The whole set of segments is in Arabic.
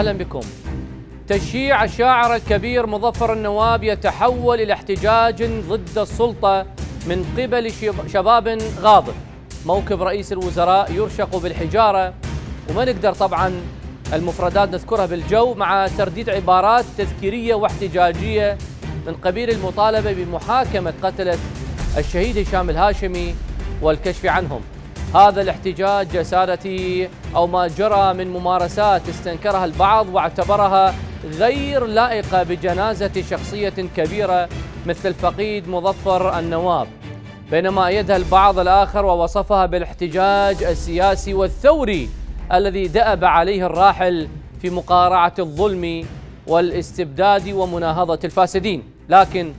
أهلا بكم تشييع الشاعر الكبير مظفر النواب يتحول إلى احتجاج ضد السلطة من قبل شباب غاضب موكب رئيس الوزراء يرشق بالحجارة وما نقدر طبعا المفردات نذكرها بالجو مع ترديد عبارات تذكيرية واحتجاجية من قبيل المطالبة بمحاكمة قتلة الشهيد هشام الهاشمي والكشف عنهم هذا الاحتجاج سادتي أو ما جرى من ممارسات استنكرها البعض واعتبرها غير لائقة بجنازة شخصية كبيرة مثل الفقيد مظفر النواب بينما أيدها البعض الآخر ووصفها بالاحتجاج السياسي والثوري الذي دأب عليه الراحل في مقارعة الظلم والاستبداد ومناهضة الفاسدين لكن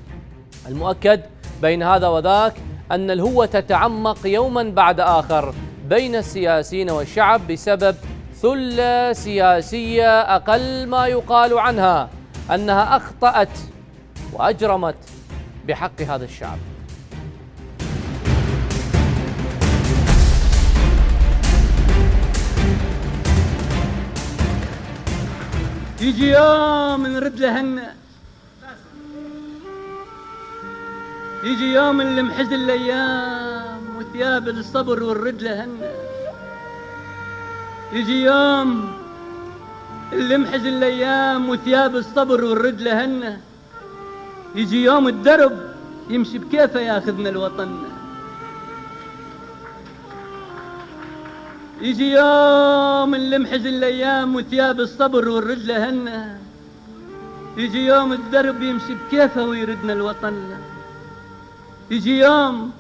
المؤكد بين هذا وذاك أن الهوة تتعمق يوما بعد آخر بين السياسيين والشعب بسبب ثلة سياسية أقل ما يقال عنها أنها أخطأت وأجرمت بحق هذا الشعب يجي يوم نرد لهن يجي يوم اللي محزن الايام وثياب الصبر والرد لهنا يجي يوم اللي محزن الايام وثياب الصبر والرد لهنا يجي يوم الدرب يمشي بكيفه ياخذنا الوطن يجي يوم اللي محزن الايام وثياب الصبر والرجله هنا يجي يوم الدرب يمشي بكيفه ويردنا الوطن يجي يوم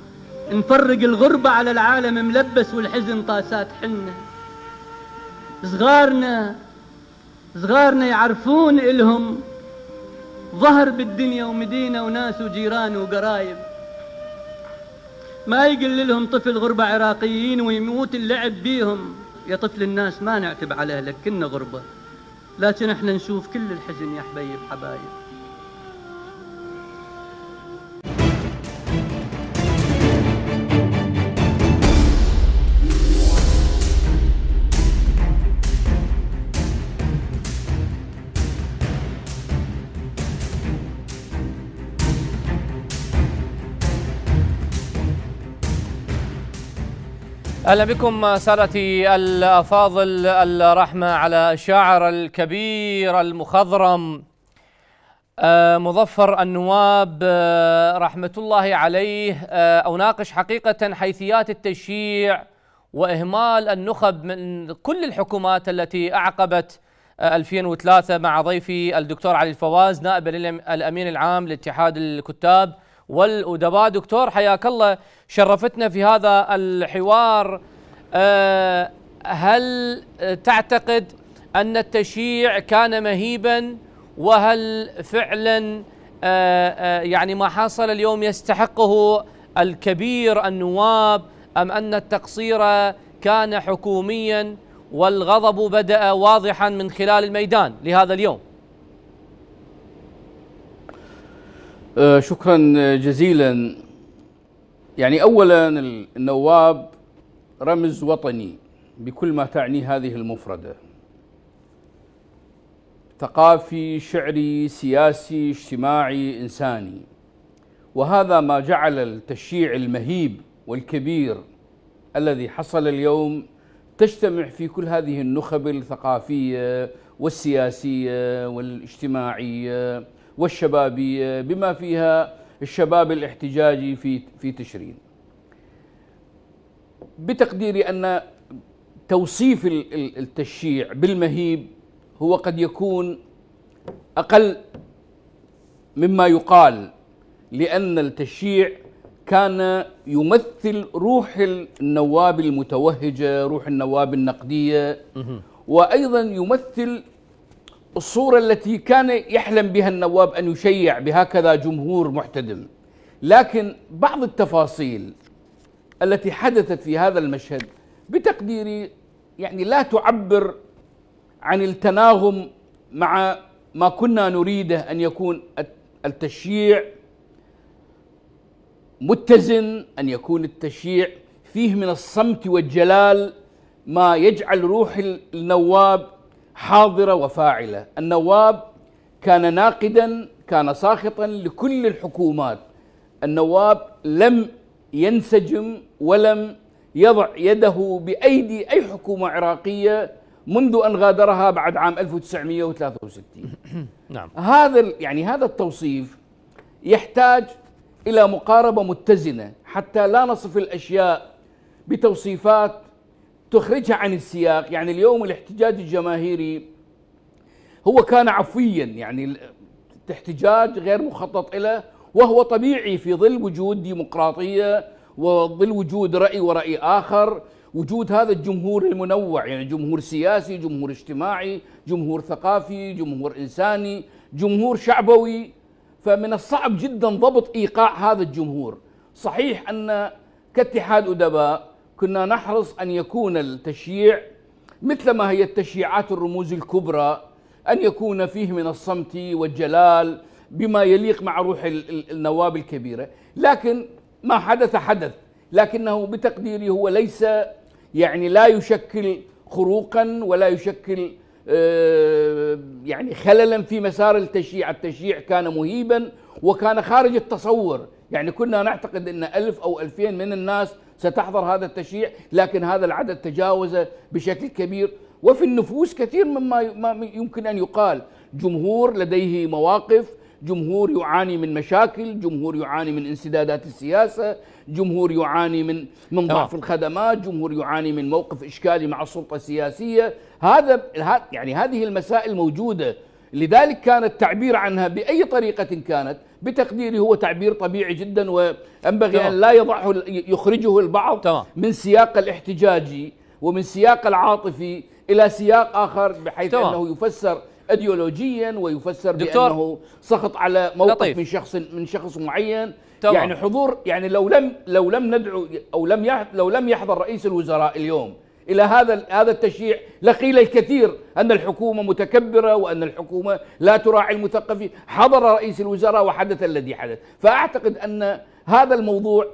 نفرق الغربة على العالم ملبس والحزن طاسات حنة صغارنا صغارنا يعرفون إلهم ظهر بالدنيا ومدينة وناس وجيران وقرايب ما يقل لهم طفل غربة عراقيين ويموت اللعب بيهم يا طفل الناس ما نعتب على أهلك كنا غربة لكن احنا نشوف كل الحزن يا حبايب حبايب اهلا بكم سادتي الافاضل الرحمه على الشاعر الكبير المخضرم آه، مظفر النواب آه، رحمه الله عليه آه، اناقش حقيقه حيثيات التشييع واهمال النخب من كل الحكومات التي اعقبت 2003 مع ضيفي الدكتور علي الفواز نائب الامين العام لاتحاد الكتاب والأدباء دكتور حياك الله شرفتنا في هذا الحوار آه، هل تعتقد أن التشييع كان مهيبا وهل فعلا آه، آه، يعني ما حصل اليوم يستحقه الكبير النواب أم أن التقصير كان حكوميا والغضب بدأ واضحا من خلال الميدان لهذا اليوم آه، شكرا آه، جزيلا يعني اولا النواب رمز وطني بكل ما تعني هذه المفرده ثقافي شعري سياسي اجتماعي انساني وهذا ما جعل التشيع المهيب والكبير الذي حصل اليوم تجتمع في كل هذه النخب الثقافيه والسياسيه والاجتماعيه والشبابية بما فيها الشباب الاحتجاجي في في تشرين بتقديري أن توصيف التشيع بالمهيب هو قد يكون أقل مما يقال لأن التشيع كان يمثل روح النواب المتوهجة روح النواب النقدية وأيضا يمثل الصورة التي كان يحلم بها النواب أن يشيع بهكذا جمهور محتدم لكن بعض التفاصيل التي حدثت في هذا المشهد بتقديري يعني لا تعبر عن التناغم مع ما كنا نريده أن يكون التشييع متزن أن يكون التشييع فيه من الصمت والجلال ما يجعل روح النواب حاضرة وفاعلة النواب كان ناقدا كان ساخطا لكل الحكومات النواب لم ينسجم ولم يضع يده بأيدي أي حكومة عراقية منذ أن غادرها بعد عام 1963 نعم هذا يعني هذا التوصيف يحتاج إلى مقاربة متزنة حتى لا نصف الأشياء بتوصيفات تخرجها عن السياق يعني اليوم الاحتجاج الجماهيري هو كان عفويا يعني احتجاج غير مخطط له وهو طبيعي في ظل وجود ديمقراطية وظل وجود رأي ورأي آخر وجود هذا الجمهور المنوع يعني جمهور سياسي جمهور اجتماعي جمهور ثقافي جمهور إنساني جمهور شعبوي فمن الصعب جدا ضبط إيقاع هذا الجمهور صحيح أن كاتحاد أدباء كنا نحرص أن يكون التشييع مثل ما هي التشييعات الرموز الكبرى أن يكون فيه من الصمت والجلال بما يليق مع روح النواب الكبيرة لكن ما حدث حدث لكنه بتقديري هو ليس يعني لا يشكل خروقا ولا يشكل آه، يعني خللا في مسار التشييع التشييع كان مهيبا وكان خارج التصور يعني كنا نعتقد أن ألف أو ألفين من الناس ستحضر هذا التشييع لكن هذا العدد تجاوز بشكل كبير وفي النفوس كثير مما يمكن أن يقال جمهور لديه مواقف جمهور يعاني من مشاكل جمهور يعاني من انسدادات السياسة جمهور يعاني من من ضعف الخدمات جمهور يعاني من موقف إشكالي مع السلطة السياسية هذا يعني هذه المسائل موجودة لذلك كان التعبير عنها بأي طريقة كانت بتقديري هو تعبير طبيعي جدا وينبغي طبعا. أن لا يضعه يخرجه البعض طبعا. من سياق الاحتجاجي ومن سياق العاطفي إلى سياق آخر بحيث طبعا. أنه يفسر ايديولوجيا ويفسر دكتور بانه سخط على موقف لطيف. من شخص من شخص معين طبعا. يعني حضور يعني لو لم لو لم ندعو او لم لو لم يحضر رئيس الوزراء اليوم الى هذا هذا التشييع لقيل الكثير ان الحكومه متكبره وان الحكومه لا تراعي المثقفين، حضر رئيس الوزراء وحدث الذي حدث، فاعتقد ان هذا الموضوع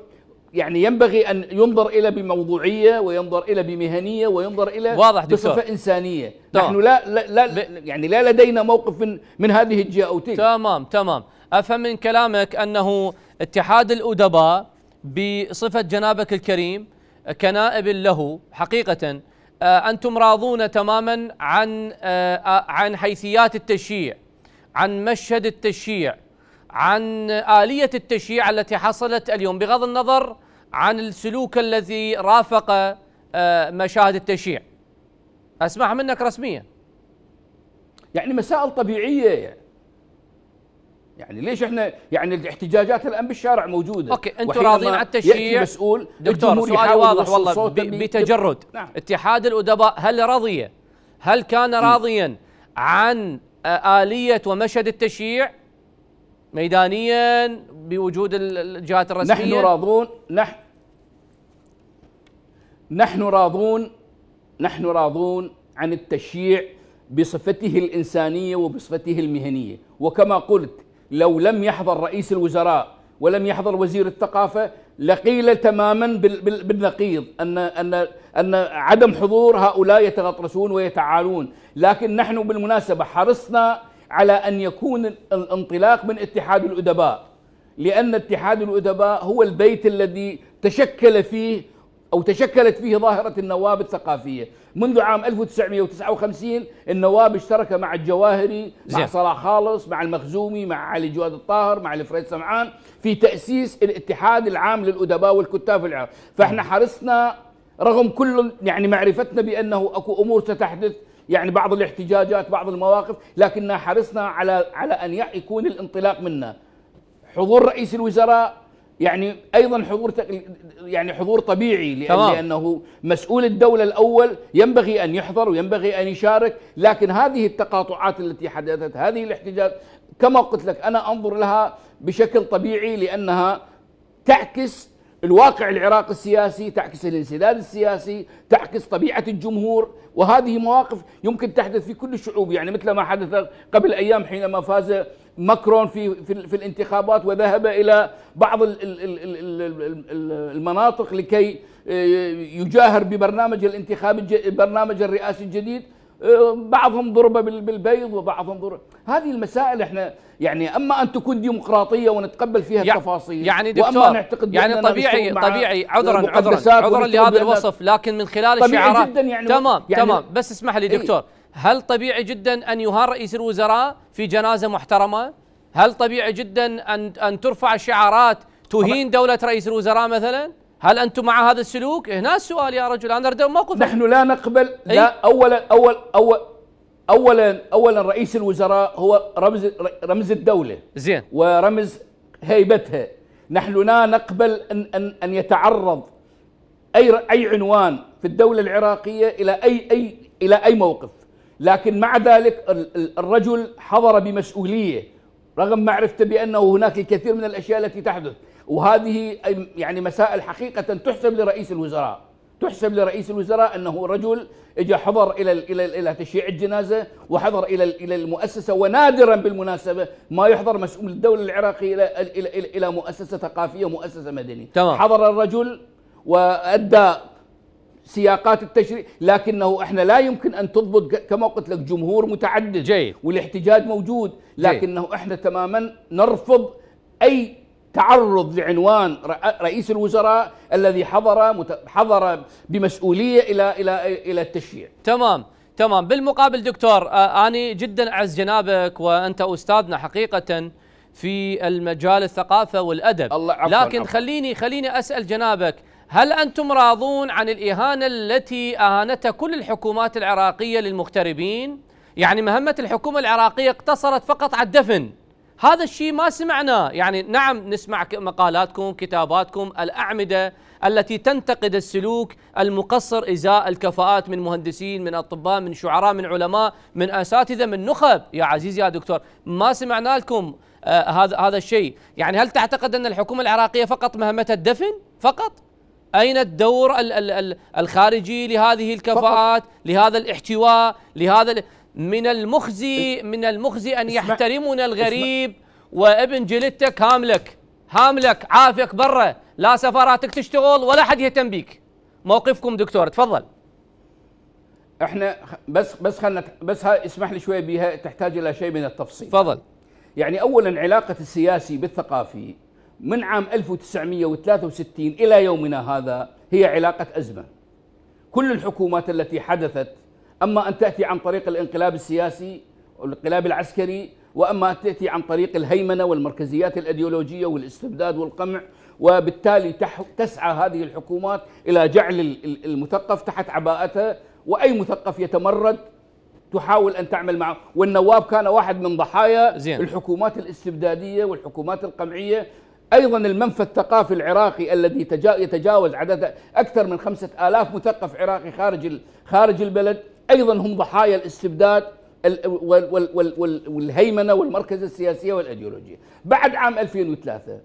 يعني ينبغي ان ينظر الى بموضوعيه وينظر الى بمهنيه وينظر الى واضح دكتور. بصفه انسانيه، طبعا. نحن لا لا, لا يعني لا لدينا موقف من من هذه الجهه او تلك تمام تمام، افهم من كلامك انه اتحاد الادباء بصفه جنابك الكريم كنائب له حقيقة آه، أنتم راضون تماما عن آه، آه، عن حيثيات التشييع عن مشهد التشييع عن آلية التشييع التي حصلت اليوم بغض النظر عن السلوك الذي رافق مشاهد التشييع أسمع منك رسميا يعني مسائل طبيعية يعني ليش احنا يعني الاحتجاجات الان بالشارع موجوده اوكي انتم راضين على التشييع مسؤول دكتور سؤالي واضح والله بتجرد نعم. اتحاد الادباء هل رضي هل كان راضيا عن آه، آلية ومشهد التشييع ميدانيا بوجود الجهات الرسمية نحن راضون نحن نحن راضون نحن راضون عن التشييع بصفته الإنسانية وبصفته المهنية وكما قلت لو لم يحضر رئيس الوزراء ولم يحضر وزير الثقافة لقيل تماما بالنقيض أن, أن, أن عدم حضور هؤلاء يتغطرسون ويتعالون لكن نحن بالمناسبة حرصنا على أن يكون الانطلاق من اتحاد الأدباء لأن اتحاد الأدباء هو البيت الذي تشكل فيه أو تشكلت فيه ظاهرة النواب الثقافية منذ عام 1959 النواب اشترك مع الجواهري مع صلاح خالص مع المخزومي مع علي جواد الطاهر مع الفريد سمعان في تأسيس الاتحاد العام للأدباء والكتاب في العراق فإحنا حرصنا رغم كل يعني معرفتنا بأنه أكو أمور ستحدث يعني بعض الاحتجاجات بعض المواقف لكننا حرصنا على على أن يكون الانطلاق منا حضور رئيس الوزراء يعني ايضا حضور يعني حضور طبيعي لانه مسؤول الدوله الاول ينبغي ان يحضر وينبغي ان يشارك لكن هذه التقاطعات التي حدثت هذه الاحتجاجات كما قلت لك انا انظر لها بشكل طبيعي لانها تعكس الواقع العراقي السياسي تعكس الانسداد السياسي تعكس طبيعة الجمهور وهذه مواقف يمكن تحدث في كل الشعوب يعني مثل ما حدث قبل أيام حينما فاز ماكرون في في, في الانتخابات وذهب الى بعض المناطق لكي آه، يجاهر ببرنامج الانتخابي برنامج الرئاسي الجديد آه، بعضهم ضرب بالبيض وبعضهم ضرب هذه المسائل احنا يعني اما ان تكون ديمقراطيه ونتقبل فيها يعني التفاصيل يعني دكتور وأما نعتقد يعني طبيعي طبيعي عذرا عذرا عذرا لهذا الوصف لكن من خلال الشعارات يعني تمام يعني تمام بس اسمح لي دكتور ايه هل طبيعي جدا أن يهان رئيس الوزراء في جنازة محترمة؟ هل طبيعي جدا أن, أن ترفع شعارات تهين دولة رئيس الوزراء مثلا؟ هل أنتم مع هذا السلوك؟ هنا السؤال يا رجل أنا أردت موقف نحن لا نقبل لا أولا أول أول أولا أولا رئيس الوزراء هو رمز رمز الدولة زين ورمز هيبتها نحن لا نقبل أن أن, أن يتعرض أي أي عنوان في الدولة العراقية إلى أي أي إلى أي موقف لكن مع ذلك الرجل حضر بمسؤوليه رغم معرفته بانه هناك الكثير من الاشياء التي تحدث وهذه يعني مسائل حقيقه تحسب لرئيس الوزراء تحسب لرئيس الوزراء انه رجل اجى حضر الى الى الى تشييع الجنازه وحضر الى الى المؤسسه ونادرا بالمناسبه ما يحضر مسؤول الدوله العراقي الى الى الى, إلى مؤسسه ثقافيه مؤسسه مدنيه تمام. حضر الرجل وادى سياقات التشريع لكنه احنا لا يمكن ان تضبط كما قلت لك جمهور متعدد جيد. والاحتجاج موجود لكنه جيد. احنا تماما نرفض اي تعرض لعنوان رئيس الوزراء الذي حضر حضر بمسؤوليه الى الى الى التشييع تمام تمام بالمقابل دكتور أنا جدا أعز جنابك وأنت أستاذنا حقيقة في المجال الثقافة والأدب الله عفواً لكن عفواً. خليني خليني أسأل جنابك هل أنتم راضون عن الإهانة التي أهانتها كل الحكومات العراقية للمغتربين؟ يعني مهمة الحكومة العراقية اقتصرت فقط على الدفن هذا الشيء ما سمعناه يعني نعم نسمع مقالاتكم كتاباتكم الأعمدة التي تنتقد السلوك المقصر إزاء الكفاءات من مهندسين من أطباء من شعراء من علماء من أساتذة من نخب يا عزيزي يا دكتور ما سمعنا لكم آه، هذا هذا الشيء يعني هل تعتقد أن الحكومة العراقية فقط مهمتها الدفن فقط أين الدور الخارجي لهذه الكفاءات لهذا الاحتواء لهذا من المخزي من المخزي أن يحترمنا الغريب وابن جلدتك هاملك هاملك عافيك برا لا سفاراتك تشتغل ولا حد يهتم بيك موقفكم دكتور تفضل احنا بس بس خلنا بس اسمح لي شوي بها تحتاج الى شيء من التفصيل تفضل يعني اولا علاقه السياسي بالثقافي من عام 1963 إلى يومنا هذا هي علاقة أزمة كل الحكومات التي حدثت أما أن تأتي عن طريق الانقلاب السياسي والانقلاب العسكري وأما أن تأتي عن طريق الهيمنة والمركزيات الأيديولوجية والاستبداد والقمع وبالتالي تسعى هذه الحكومات إلى جعل المثقف تحت عباءته وأي مثقف يتمرد تحاول ان تعمل معه والنواب كان واحد من ضحايا زين. الحكومات الاستبداديه والحكومات القمعيه أيضا المنفى الثقافي العراقي الذي يتجاوز عدد أكثر من خمسة آلاف مثقف عراقي خارج خارج البلد أيضا هم ضحايا الاستبداد والهيمنة والمركز السياسية والأيديولوجية بعد عام 2003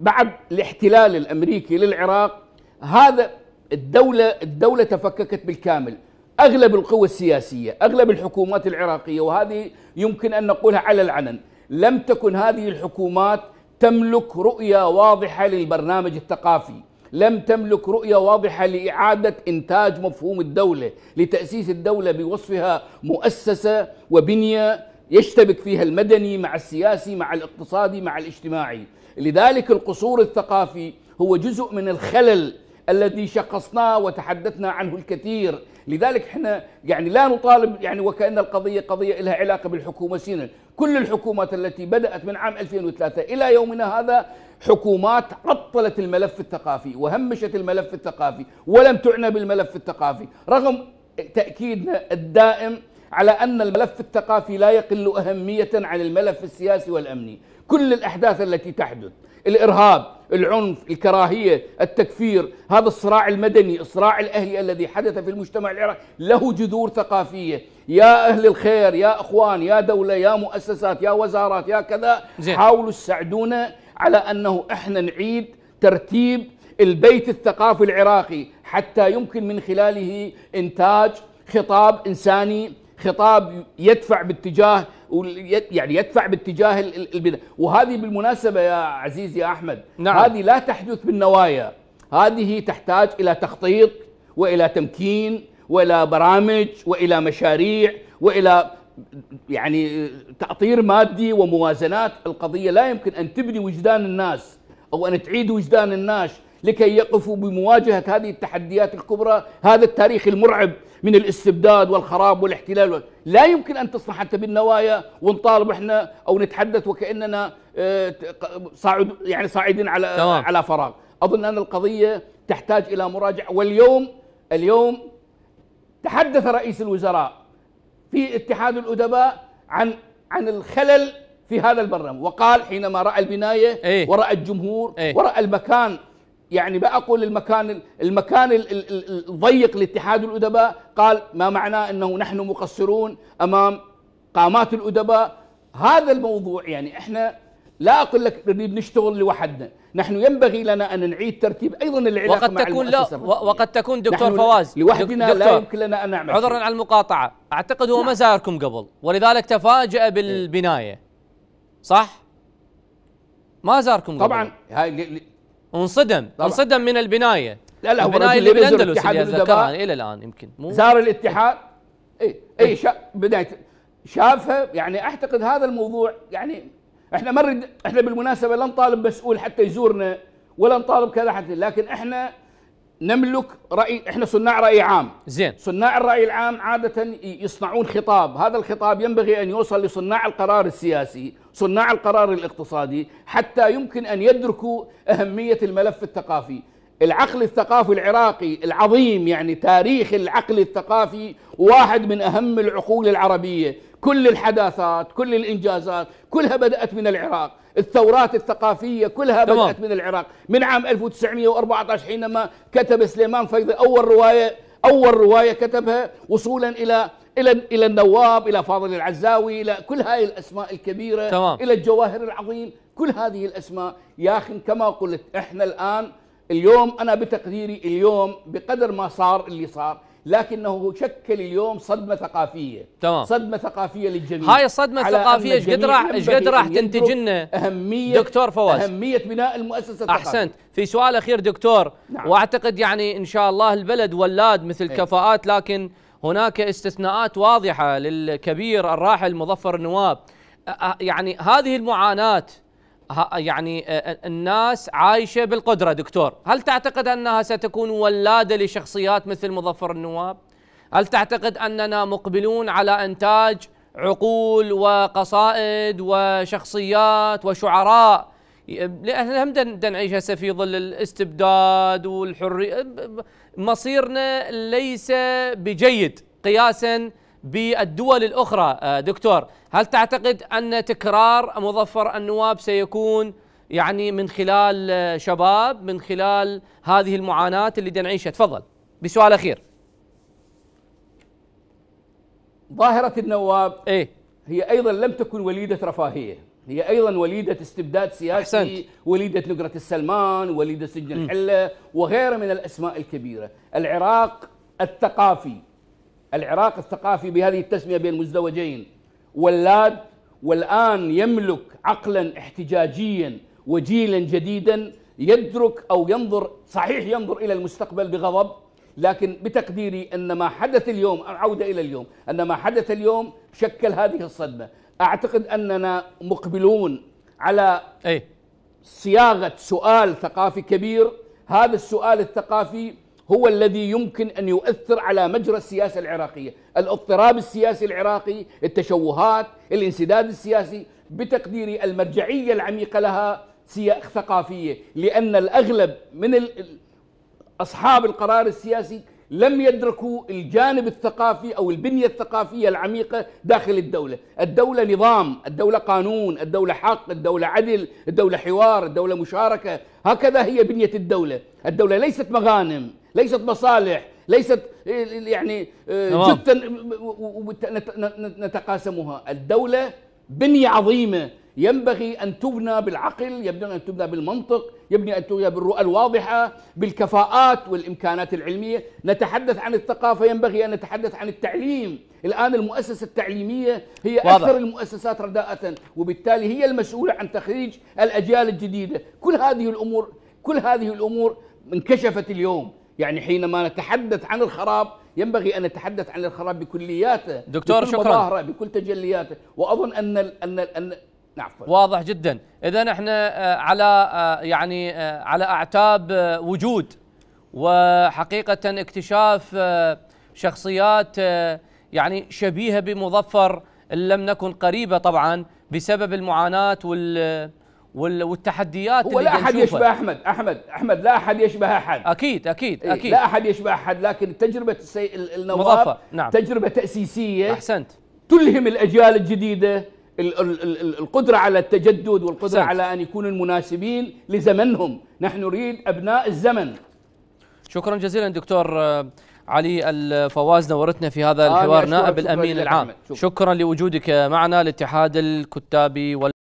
بعد الاحتلال الأمريكي للعراق هذا الدولة الدولة تفككت بالكامل أغلب القوى السياسية أغلب الحكومات العراقية وهذه يمكن أن نقولها على العنن لم تكن هذه الحكومات تملك رؤية واضحة للبرنامج الثقافي لم تملك رؤية واضحة لإعادة إنتاج مفهوم الدولة لتأسيس الدولة بوصفها مؤسسة وبنية يشتبك فيها المدني مع السياسي مع الاقتصادي مع الاجتماعي لذلك القصور الثقافي هو جزء من الخلل الذي شخصناه وتحدثنا عنه الكثير لذلك احنا يعني لا نطالب يعني وكأن القضية قضية لها علاقة بالحكومة سينا كل الحكومات التي بدأت من عام 2003 إلى يومنا هذا حكومات عطلت الملف الثقافي وهمشت الملف الثقافي ولم تعنى بالملف الثقافي رغم تأكيدنا الدائم على أن الملف الثقافي لا يقل أهمية عن الملف السياسي والأمني كل الأحداث التي تحدث الإرهاب العنف الكراهية التكفير هذا الصراع المدني الصراع الأهلي الذي حدث في المجتمع العراقي له جذور ثقافية يا أهل الخير يا أخوان يا دولة يا مؤسسات يا وزارات يا كذا زي. حاولوا تساعدونا على أنه إحنا نعيد ترتيب البيت الثقافي العراقي حتى يمكن من خلاله إنتاج خطاب إنساني خطاب يدفع باتجاه يعني يدفع باتجاه البناء وهذه بالمناسبة يا عزيزي يا أحمد نعم. هذه لا تحدث بالنوايا هذه تحتاج إلى تخطيط وإلى تمكين وإلى برامج وإلى مشاريع وإلى يعني تأطير مادي وموازنات القضية لا يمكن أن تبني وجدان الناس أو أن تعيد وجدان الناس لكي يقفوا بمواجهة هذه التحديات الكبرى هذا التاريخ المرعب من الاستبداد والخراب والاحتلال لا يمكن أن تصنع حتى بالنوايا ونطالب احنا أو نتحدث وكأننا آه، صاعد يعني صاعدين على تمام. على فراغ أظن أن القضية تحتاج إلى مراجعة واليوم اليوم تحدث رئيس الوزراء في اتحاد الأدباء عن عن الخلل في هذا البرنامج وقال حينما رأى البناية ايه؟ ورأى الجمهور ايه؟ ورأى المكان يعني بقى اقول المكان المكان الضيق لاتحاد الادباء قال ما معناه انه نحن مقصرون امام قامات الادباء هذا الموضوع يعني احنا لا اقول لك نريد نشتغل لوحدنا نحن ينبغي لنا ان نعيد ترتيب ايضا العلاقه وقد مع تكون لا وقد تكون دكتور فواز لوحدنا دكتور لا يمكن لنا ان نعمل عذرا على المقاطعه اعتقد هو نعم. ما زاركم قبل ولذلك تفاجأ بالبنايه صح ما زاركم قبل. طبعا هاي انصدم انصدم من البنايه لا لا هو البنايه اللي بالاندلس اللي اتذكرها الى الان يمكن مو زار الاتحاد اي اي إيه، شا بدايه شافها يعني اعتقد هذا الموضوع يعني احنا ما نريد احنا بالمناسبه لا نطالب مسؤول حتى يزورنا ولا نطالب كذا حتى لكن احنا نملك راي احنا صناع راي عام زين صناع الراي العام عاده يصنعون خطاب هذا الخطاب ينبغي ان يوصل لصناع القرار السياسي صناع القرار الاقتصادي حتى يمكن ان يدركوا اهميه الملف الثقافي العقل الثقافي العراقي العظيم يعني تاريخ العقل الثقافي واحد من اهم العقول العربيه كل الحداثات كل الإنجازات كلها بدأت من العراق الثورات الثقافية كلها تمام. بدأت من العراق من عام 1914 حينما كتب سليمان فيضي أول رواية أول رواية كتبها وصولا إلى إلى إلى النواب إلى فاضل العزاوي إلى كل هاي الأسماء الكبيرة تمام. إلى الجواهر العظيم كل هذه الأسماء يا أخي كما قلت إحنا الآن اليوم أنا بتقديري اليوم بقدر ما صار اللي صار لكنه شكل اليوم صدمه ثقافيه تمام صدمه ثقافيه للجميع هاي الصدمه الثقافيه ايش قد راح ايش قد راح تنتج لنا اهميه دكتور فواز اهميه بناء المؤسسه الثقافيه احسنت في سؤال اخير دكتور نعم. واعتقد يعني ان شاء الله البلد ولاد مثل ايه. كفاءات لكن هناك استثناءات واضحه للكبير الراحل مظفر النواب يعني هذه المعاناه يعني آه، آه، الناس عايشه بالقدره دكتور، هل تعتقد انها ستكون ولاده لشخصيات مثل مظفر النواب؟ هل تعتقد اننا مقبلون على انتاج عقول وقصائد وشخصيات وشعراء لأن هم نعيش هسه في ظل الاستبداد والحريه مصيرنا ليس بجيد قياسا بالدول الأخرى آه، دكتور هل تعتقد أن تكرار مظفر النواب سيكون يعني من خلال آه، شباب من خلال هذه المعاناة اللي نعيشها تفضل بسؤال أخير ظاهرة النواب إيه؟ هي أيضا لم تكن وليدة رفاهية هي ايضا وليده استبداد سياسي أحسنت. وليده نقره السلمان وليده سجن الحله وغيرها من الاسماء الكبيره العراق الثقافي العراق الثقافي بهذه التسمية بين المزدوجين ولاد والآن يملك عقلا احتجاجيا وجيلا جديدا يدرك أو ينظر صحيح ينظر إلى المستقبل بغضب لكن بتقديري أن ما حدث اليوم العودة إلى اليوم أن ما حدث اليوم شكل هذه الصدمة أعتقد أننا مقبلون على أي. صياغة سؤال ثقافي كبير هذا السؤال الثقافي هو الذي يمكن أن يؤثر على مجرى السياسة العراقية الاضطراب السياسي العراقي التشوهات الانسداد السياسي بتقديري المرجعية العميقة لها ثقافية لأن الأغلب من أصحاب القرار السياسي لم يدركوا الجانب الثقافي او البنيه الثقافيه العميقه داخل الدوله، الدوله نظام، الدوله قانون، الدوله حق، الدوله عدل، الدوله حوار، الدوله مشاركه، هكذا هي بنيه الدوله، الدوله ليست مغانم، ليست مصالح ليست يعني جدا نتقاسمها الدولة بنية عظيمة ينبغي أن تبنى بالعقل ينبغي أن تبنى بالمنطق يبني أن تبنى بالرؤى الواضحة بالكفاءات والإمكانات العلمية نتحدث عن الثقافة ينبغي أن نتحدث عن التعليم الآن المؤسسة التعليمية هي واضح. أكثر المؤسسات رداءة وبالتالي هي المسؤولة عن تخريج الأجيال الجديدة كل هذه الأمور كل هذه الأمور انكشفت اليوم يعني حينما نتحدث عن الخراب ينبغي ان نتحدث عن الخراب بكلياته دكتور بكل شكرا بكل تجلياته واظن ان الـ ان الـ ان عفوا نعم، واضح جدا اذا احنا آه، على آه، يعني آه، على اعتاب وجود وحقيقه اكتشاف شخصيات يعني شبيهه بمظفر لم نكن قريبه طبعا بسبب المعاناه وال والتحديات هو لا احد يشبه احمد احمد احمد لا احد يشبه احد اكيد اكيد إيه، اكيد لا احد يشبه احد لكن تجربه السي... النواب مضافة. نعم. تجربه تاسيسيه احسنت تلهم الاجيال الجديده القدرة على التجدد والقدرة أحسنت. على أن يكونوا المناسبين لزمنهم نحن نريد أبناء الزمن شكرا جزيلا دكتور آه، علي الفواز نورتنا في هذا الحوار آه نائب الأمين العام شكرا لوجودك معنا الاتحاد الكتابي وال